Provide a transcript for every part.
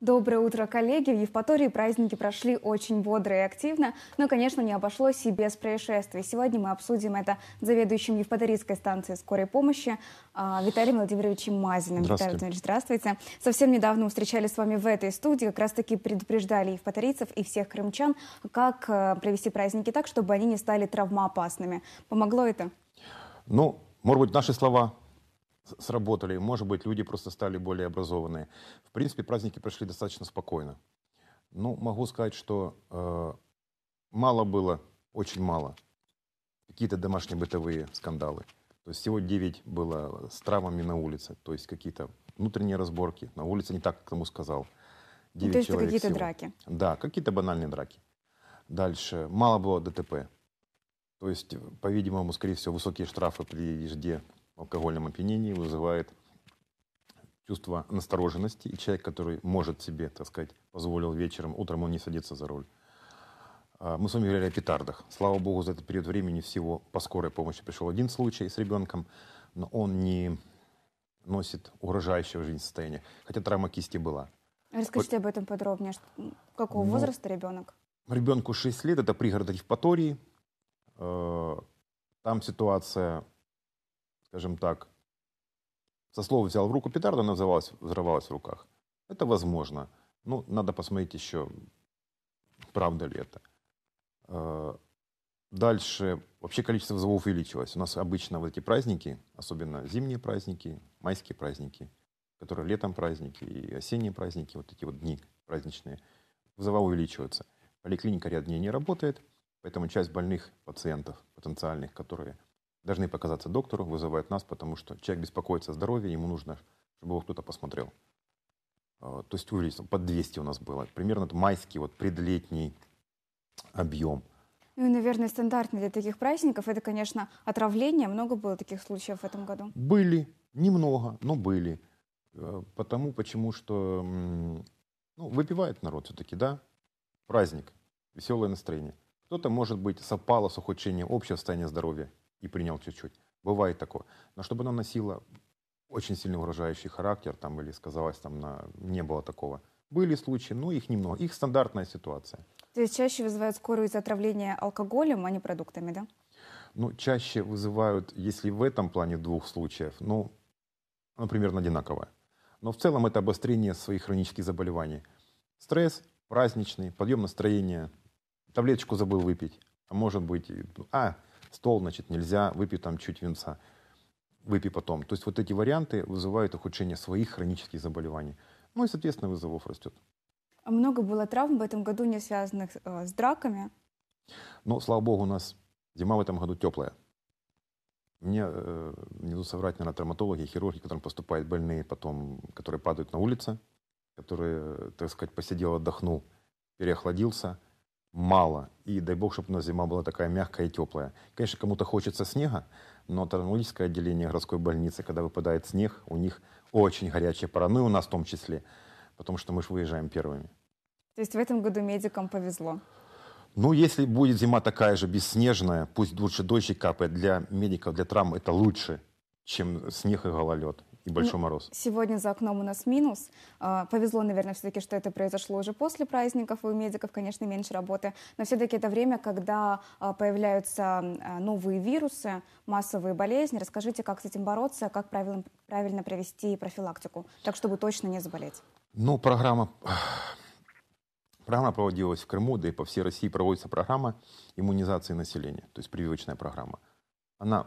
Доброе утро, коллеги! В Евпатории праздники прошли очень бодро и активно, но, конечно, не обошлось и без происшествий. Сегодня мы обсудим это заведующим Евпаторийской станции скорой помощи а, Виталием Владимировичем Мазиным. Здравствуйте. Виталий Владимирович, здравствуйте. Совсем недавно мы встречались с вами в этой студии, как раз-таки предупреждали евпаторийцев и всех крымчан, как э, провести праздники так, чтобы они не стали травмоопасными. Помогло это? Ну, может быть, наши слова сработали. Может быть, люди просто стали более образованные. В принципе, праздники прошли достаточно спокойно. Ну, могу сказать, что э, мало было, очень мало. Какие-то домашние бытовые скандалы. То есть всего 9 было с травмами на улице. То есть какие-то внутренние разборки. На улице не так, как кому сказал. 9 ну, то есть какие-то драки. Да, какие-то банальные драки. Дальше. Мало было ДТП. То есть, по-видимому, скорее всего, высокие штрафы при езде алкогольном опьянении вызывает чувство настороженности, и человек, который может себе, так сказать, позволил вечером, утром он не садится за руль. А, мы с вами говорили о петардах. Слава богу, за этот период времени всего по скорой помощи пришел один случай с ребенком, но он не носит угрожающего жизнь состояния, хотя травма кисти была. Расскажите об этом подробнее. Какого ну, возраста ребенок? Ребенку 6 лет, это пригород Евпатории. Э, там ситуация скажем так, со слова взял в руку петарду, она взорвалась, взорвалась в руках. Это возможно. Ну, надо посмотреть еще, правда ли это. Э, дальше вообще количество вызовов увеличилось. У нас обычно вот эти праздники, особенно зимние праздники, майские праздники, которые летом праздники и осенние праздники, вот эти вот дни праздничные, вызова увеличиваются. Поликлиника ряд дней не работает, поэтому часть больных пациентов потенциальных, которые должны показаться доктору, вызывает нас, потому что человек беспокоится о здоровье, ему нужно, чтобы его кто-то посмотрел. А, то есть увеличился, под 200 у нас было. Примерно это майский, вот предлетний объем. Ну и, наверное, стандартный для таких праздников это, конечно, отравление. Много было таких случаев в этом году? Были. Немного, но были. А, потому, почему что ну, выпивает народ все-таки, да? Праздник, веселое настроение. Кто-то, может быть, совпало с ухудшением общего состояния здоровья и принял чуть-чуть. Бывает такое. Но чтобы она носила очень сильно угрожающий характер, там, или сказалось, там, на... не было такого. Были случаи, но их немного. Их стандартная ситуация. То есть чаще вызывают скорую из-за отравления алкоголем, а не продуктами, да? Ну, чаще вызывают, если в этом плане двух случаев, ну, например, ну, примерно одинаковое. Но в целом это обострение своих хронических заболеваний. Стресс, праздничный, подъем настроения, таблеточку забыл выпить, а может быть, ну, а, стол, значит, нельзя, выпей там чуть винца, выпей потом. То есть вот эти варианты вызывают ухудшение своих хронических заболеваний. Ну и, соответственно, вызовов растет. А много было травм в этом году, не связанных э, с драками? Ну, слава богу, у нас зима в этом году теплая. Мне, э, не буду соврать, наверное, травматологи, хирурги, которым поступают больные, потом, которые падают на улице, которые, э, так сказать, посидел, отдохнул, переохладился – мало. И дай бог, чтобы у нас зима была такая мягкая и теплая. Конечно, кому-то хочется снега, но травматологическое отделение городской больницы, когда выпадает снег, у них очень горячие пора, ну и у нас в том числе, потому что мы же выезжаем первыми. То есть в этом году медикам повезло? Ну, если будет зима такая же бесснежная, пусть лучше дождь капает, для медиков, для травм это лучше, чем снег и гололед. И большой ну, мороз. Сегодня за окном у нас минус. А, повезло, наверное, все-таки, что это произошло уже после праздников, и у медиков, конечно, меньше работы. Но все-таки это время, когда а, появляются а, новые вирусы, массовые болезни. Расскажите, как с этим бороться, как правильно, правильно провести профилактику, так чтобы точно не заболеть. Ну, программа... Программа проводилась в Крыму, да и по всей России проводится программа иммунизации населения, то есть прививочная программа. Она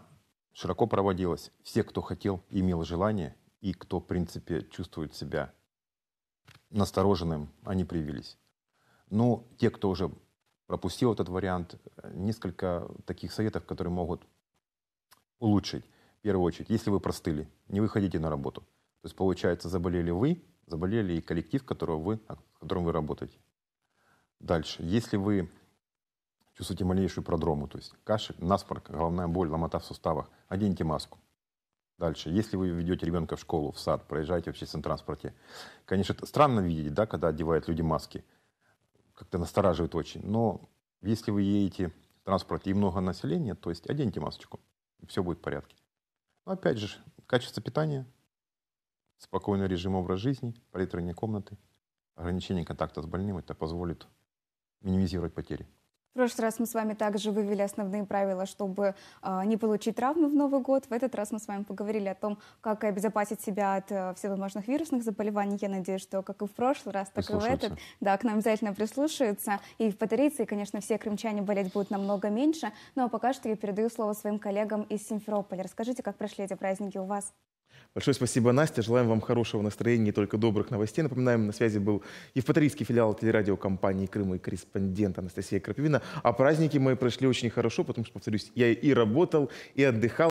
широко проводилось. Все, кто хотел, имел желание, и кто, в принципе, чувствует себя настороженным, они привились. Но ну, те, кто уже пропустил этот вариант, несколько таких советов, которые могут улучшить. В первую очередь, если вы простыли, не выходите на работу. То есть, получается, заболели вы, заболели и коллектив, которого вы, с которым вы работаете. Дальше. Если вы чувствуете малейшую продрому, то есть кашель, насморк, головная боль, ломота в суставах, оденьте маску. Дальше, если вы ведете ребенка в школу, в сад, проезжаете в общественном транспорте, конечно, это странно видеть, да, когда одевают люди маски, как-то настораживает очень, но если вы едете в транспорте и много населения, то есть оденьте масочку, и все будет в порядке. Но опять же, качество питания, спокойный режим образ жизни, проветривание комнаты, ограничение контакта с больным, это позволит минимизировать потери. В прошлый раз мы с вами также вывели основные правила, чтобы э, не получить травмы в Новый год. В этот раз мы с вами поговорили о том, как обезопасить себя от э, всевозможных вирусных заболеваний. Я надеюсь, что как и в прошлый раз, так и в этот. Да, к нам обязательно прислушаются. И в Патарице, и, конечно, все крымчане болеть будут намного меньше. Но ну, а пока что я передаю слово своим коллегам из Симферополя. Расскажите, как прошли эти праздники у вас? Большое спасибо, Настя. Желаем вам хорошего настроения и только добрых новостей. Напоминаем, на связи был Евпаторийский филиал телерадиокомпании «Крым» и корреспондент Анастасия Крапивина. А праздники мы прошли очень хорошо, потому что, повторюсь, я и работал, и отдыхал.